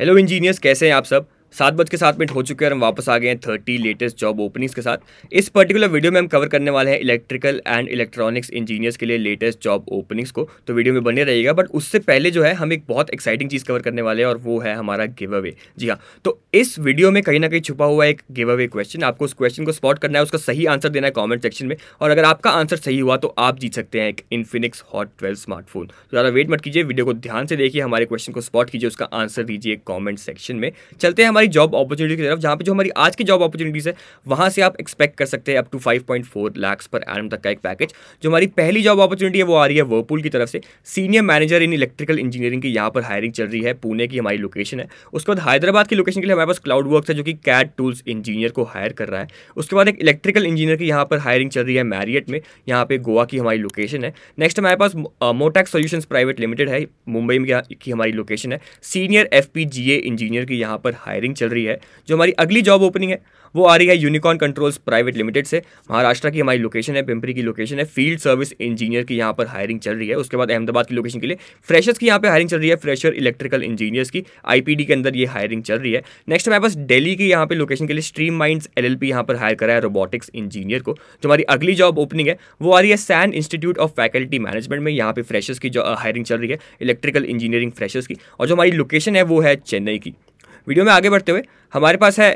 hello engineers कैसे हैं आप सब सात बज के सात मिनट हो चुके हैं और हम वापस आ गए हैं थर्टी लेटेस्ट जॉब ओपनिंग्स के साथ इस पर्टिकुलर वीडियो में हम कवर करने वाले हैं इलेक्ट्रिकल एंड इलेक्ट्रॉनिक्स इंजीनियर्स के लिए लेटेस्ट जॉब ओपनिंग्स को तो वीडियो में बने रहिएगा बट उससे पहले जो है हम एक बहुत एक्साइटिंग चीज़ कवर करने वाले हैं और वो है हमारा गिव अवे जी हाँ तो इस वीडियो में कहीं ना कहीं छुपा हुआ एक गिव अवे क्वेश्चन आपको उस क्वेश्चन को स्पॉट करना है उसका सही आंसर देना है कॉमेंट सेक्शन में और अगर आपका आंसर सही हुआ तो आप जीत सकते हैं एक इन्फिनिक्स हॉट ट्वेल्व स्मार्टफोन ज़्यादा वेट मत कीजिए वीडियो को ध्यान से देखिए हमारे क्वेश्चन को स्पॉट कीजिए उसका आंसर दीजिए कॉमेंट सेक्शन में चलते हैं हमारी जॉब अपॉर्चुनिटी की तरफ जहाँ पे जो हमारी आज की जॉब अपॉर्चुनिटीज़ है वहाँ से आप एक्सपेक्ट कर सकते हैं up to 5.4 point lakhs per annum तक का एक पैकेज जो हमारी पहली जॉब अपॉर्चुनिटी है वो आ रही है वर्पूल की तरफ से senior manager in electrical engineering की यहाँ पर हायरिंग चल रही है पुणे की हमारी लोकेशन है उसके बाद हैदराबाद की लोकेशन के लिए हमारे पास क्लाउड वर्क है जो कि कैट टूल्स इंजीनियर को हायर कर रहा है उसके बाद एक इलेक्ट्रिकल इंजीनियर की यहाँ पर हायरिंग चल रही है मैरियट में यहाँ पे गोवा की हमारी लोकेशन है नेक्स्ट हमारे पास मोटैक्स सोल्यूशन प्राइवेट लिमिटेड है मुंबई में की हमारी लोकेशन है सीनियर एफ इंजीनियर की यहाँ पर हायरिंग ओपनिंग चल रही है जो हमारी अगली जॉब ओपनिंग है वो आ रही है यूनिकॉन कंट्रोल्स प्राइवेट लिमिटेड से महाराष्ट्र की हमारी लोकेशन है पिंपरी की लोकेशन है फील्ड सर्विस इंजीनियर की यहाँ पर हायरिंग चल रही है उसके बाद अहमदाबाद की लोकेशन के लिए फ्रेशर्स की यहाँ पर हायरिंग चल रही है फ्रेशर इलेक्ट्रिकल इंजीनियर्स की आईपीडी के अंदर ये हायरिंग चल रही है नेक्स्ट हमारे पास डेली की यहाँ पर लोकेशन के लिए स्ट्रीम माइंड एल एल यहाँ पर हायर करा है रोबोटिक्स इंजीनियर को जो हमारी अगली जॉब ओपनिंग है वो आ रही है San institute of faculty management में यहाँ पर फ्रेशर्स की जो हायरिंग चल रही है इलेक्ट्रिकल इंजीनियरिंग फ्रेशर्स की और जो हमारी लोकेशन है वो है चेन्नई की वीडियो में आगे बढ़ते हुए हमारे पास है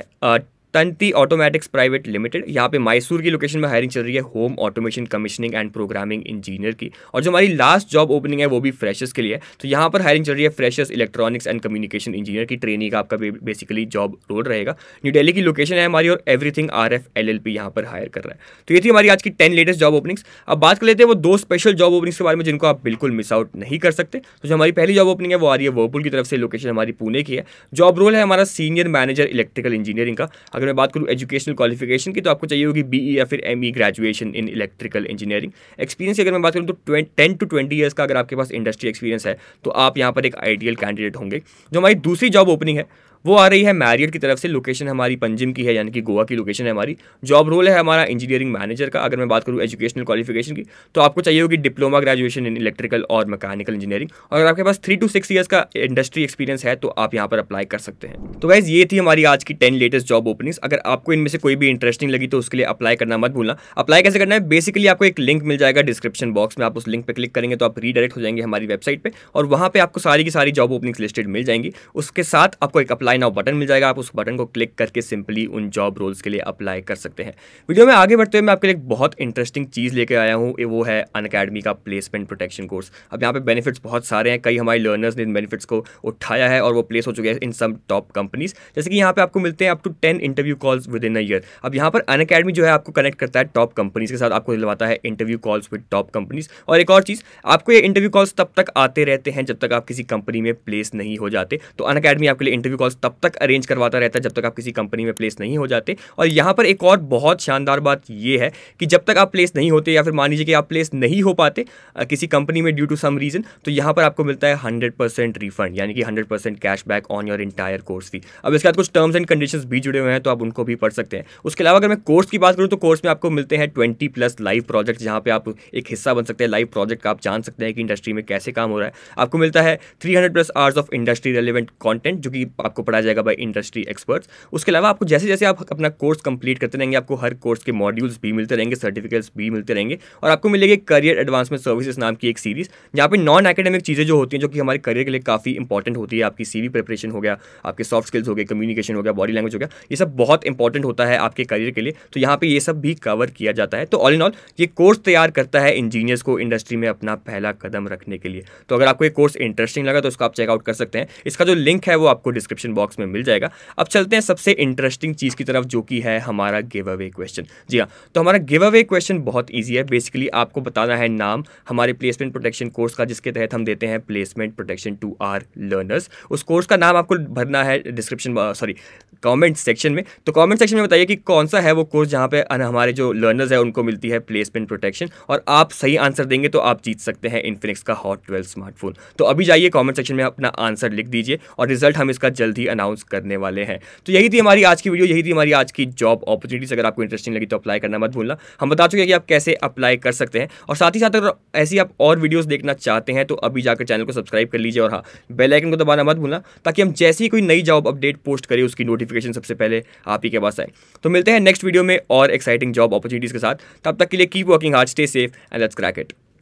तंती ऑटोमेटिक्स प्राइवेट लिमिटेड यहाँ पे मैसूर की लोकेशन में हायरिंग चल रही है home automation commissioning and programming engineer की और जो हमारी लास्ट जॉब ओपनिंग है वो भी फ्रेशर्स के लिए तो यहाँ पर हायरिंग चल रही है freshers electronics and communication engineer की ट्रेनिंग का आपका बेसिकली जॉब रोल रहेगा न्यू डेली की लोकेशन है हमारी और Everything R F L L P यहाँ पर हायर कर रहा है तो ये थी हमारी आज की टेन लेटेस्ट जॉब ओपनिंग्स अब बात कर लेते हैं वो दो स्पेशल जॉब ओपनिंग्स के बारे में जिनको आप बिल्कुल मिस आउट नहीं कर सकते तो जो हमारी पहली जॉब ओपनिंग है वो आ रही है वर्लपूल की तरफ से लोकेशन हमारी पुणे की है जॉब रोल है हमारा सीनियर मैनेजर इलेक्ट्रिकल इंजीनियरिंग का अगर अगर मैं बात करूँ एजुकेशनल क्वालिफिकेशन की तो आपको चाहिए होगी बी e या फिर M graduation in electrical engineering experience की अगर मैं बात करूँ तो टेन टू ट्वेंटी ईयर्स का अगर आपके पास इंडस्ट्री एक्सपीरियंस है तो आप यहाँ पर एक आइडियल कैंडिडेट होंगे जो हमारी दूसरी जॉब ओपनिंग है वो आ रही है मैरियट की तरफ से लोकेशन हमारी पंजिम की है यानी कि गोवा की लोकेशन है हमारी जॉब रोल है हमारा इंजीनियरिंग मैनेजर का अगर मैं बात करूँ एजुकेशनल क्वालिफिकेशन की तो आपको चाहिए होगी डिप्लोमा ग्रेजुएशन इन इलेक्ट्रिकल और मैकेनिकल इंजीनियरिंग और अगर आपके पास थ्री टू सिक्स ईयर्स का इंडस्ट्री एक्सपीरियंस है तो आप यहाँ पर अप्लाई कर सकते हैं तो वैस ये थी हमारी आज की टेन लेटेस्ट जॉब ओपनिंग्स अगर आपको इनमें से कोई भी इंटरेस्टिंग लगी तो उसके लिए अप्लाई करना मत भूलना अप्लाई कैसे करना है बेसिकली आपको एक लिंक मिल जाएगा डिस्क्रिप्शन बॉक्स में आप उस लिंक पर क्लिक करेंगे तो आप रीडायरेक्ट हो जाएंगे हमारी वेबसाइट पर और वहाँ पर आपको सारी की सारी जॉब ओपनिंग्स लिस्टेड मिल जाएंगी उसके साथ आपको एक अप्लाई अप्लाई नाउ बटन मिल जाएगा आप उस बटन को क्लिक करके सिंपली उन जॉब रोल्स के लिए अप्लाई कर सकते हैं वीडियो में आगे बढ़ते हुए मैं आपके लिए बहुत इंटरेस्टिंग चीज़ लेकर आया हूँ वो है अन का प्लेसमेंट प्रोटेक्शन कोर्स अब यहाँ पे बेनिफिट्स बहुत सारे हैं कई हमारे लर्नर्स ने इन बेनिफिट्स को उठाया है और वो प्लेस हो चुके हैं इन सम टॉप कंपनीज जैसे कि यहाँ पे आपको मिलते हैं up to ten interview calls within a year अब यहाँ पर अन जो है आपको कनेक्ट करता है टॉप कंपनीज के साथ आपको दिलवाता है interview calls with top companies और एक और चीज़ आपको ये इंटरव्यू कॉल्स तब तक आते रहते हैं जब तक आप किसी कंपनी में प्लेस नहीं हो जाते तो अन आपके लिए इंटरव्यू कॉल्स तब तक अरेंज करवाता रहता है जब तक आप किसी कंपनी में प्लेस नहीं हो जाते और यहाँ पर एक और बहुत शानदार बात ये है कि जब तक आप प्लेस नहीं होते या फिर मान लीजिए कि आप प्लेस नहीं हो पाते किसी कंपनी में ड्यू टू सम रीज़न तो यहाँ पर आपको मिलता है हंड्रेड परसेंट रिफंड यानी कि hundred percent cashback on your entire course fee अब इसके बाद कुछ टर्म्स एंड कंडीशन भी जुड़े हुए हैं तो आप उनको भी पढ़ सकते हैं उसके अलावा अगर मैं कोर्स की बात करूँ तो कोर्स में आपको मिलते हैं ट्वेंटी प्लस लाइव प्रोजेक्ट जहाँ पर आप एक हिस्सा बन सकते हैं लाइव प्रोजेक्ट का आप जान सकते हैं कि इंडस्ट्री में कैसे काम हो रहा है आपको मिलता है three plus hours of industry relevant content जो कि आपको पढ़ाया जाएगा बाई इंडस्ट्री एक्सपर्ट्स उसके अलावा आपको जैसे जैसे आप अपना कोर्स कंप्लीट करते रहेंगे आपको हर कोर्स के मॉड्यूल्स भी मिलते रहेंगे सर्टिफिकेट्स भी मिलते रहेंगे और आपको मिलेगी करियर एडवांसमेंट सर्विसेज नाम की एक सीरीज जहाँ पर नॉन एकेडमिक चीज़ें जो होती हैं जो कि हमारे करियर के लिए काफ़ी इंपॉर्टेंट होती है आपकी सीवी प्रिपरेशन हो गया आपके सॉफ्ट स्किल्स हो गए कम्युनिकेशन हो गया बॉडी लैंग्वेज हो गया ये सब बहुत इंपॉर्टेंट होता है आपके करियर के लिए तो यहाँ पर ये सब भी कवर किया जाता है तो ऑल इन ऑल ये कोर्स तैयार करता है इंजीनियर्स को इंडस्ट्री में अपना पहला कदम रखने के लिए तो अगर आपको ये कोर्स इंटरेस्टिंग लगा तो उसको आप चेकआउट कर सकते हैं इसका जो लिंक है वो आपको डिस्क्रिप्शन बॉक्स में मिल जाएगा अब चलते हैं सबसे इंटरेस्टिंग चीज़ की तरफ जो कि है हमारा गिव अवे क्वेश्चन जी हाँ तो हमारा गिव अवे क्वेश्चन बहुत ईजी है बेसिकली आपको बताना है नाम हमारे प्लेसमेंट प्रोटेक्शन कोर्स का जिसके तहत हम देते हैं placement protection to our learners उस कोर्स का नाम आपको भरना है डिस्क्रिप्शन सॉरी कमेंट सेक्शन में तो कमेंट सेक्शन में बताइए कि कौन सा है वो कोर्स जहाँ पे हमारे जो लर्नर्स है उनको मिलती है प्लेसमेंट प्रोटेक्शन और आप सही आंसर देंगे तो आप जीत सकते हैं इन्फिनिक्स का हॉट ट्वेल्व स्मार्टफोन तो अभी जाइए कॉमेंट सेक्शन में अपना आंसर लिख दीजिए और रिजल्ट हम इसका जल्द ही ही अनाउंस करने वाले हैं तो यही थी हमारी आज की वीडियो यही थी हमारी आज की जॉब अपॉर्चुनिटीज़ अगर आपको इंटरेस्टिंग लगी तो अप्लाई करना मत भूलना हम बता चुके हैं कि आप कैसे अप्लाई कर सकते हैं और साथ ही साथ अगर ऐसी आप और वीडियोज़ देखना चाहते हैं तो अभी जाकर चैनल को सब्सक्राइब कर लीजिए और हाँ बेलाइकन को दबाना मत भूलना ताकि हम जैसे ही कोई नई जॉब अपडेट पोस्ट करें उसकी नोटिफिकेशन सबसे पहले आप ही के पास आए तो मिलते हैं नेक्स्ट वीडियो में और एक्साइटिंग जॉब अपॉर्चुनिटीज़ के साथ तब तक के लिए keep working hard stay safe and let's crack it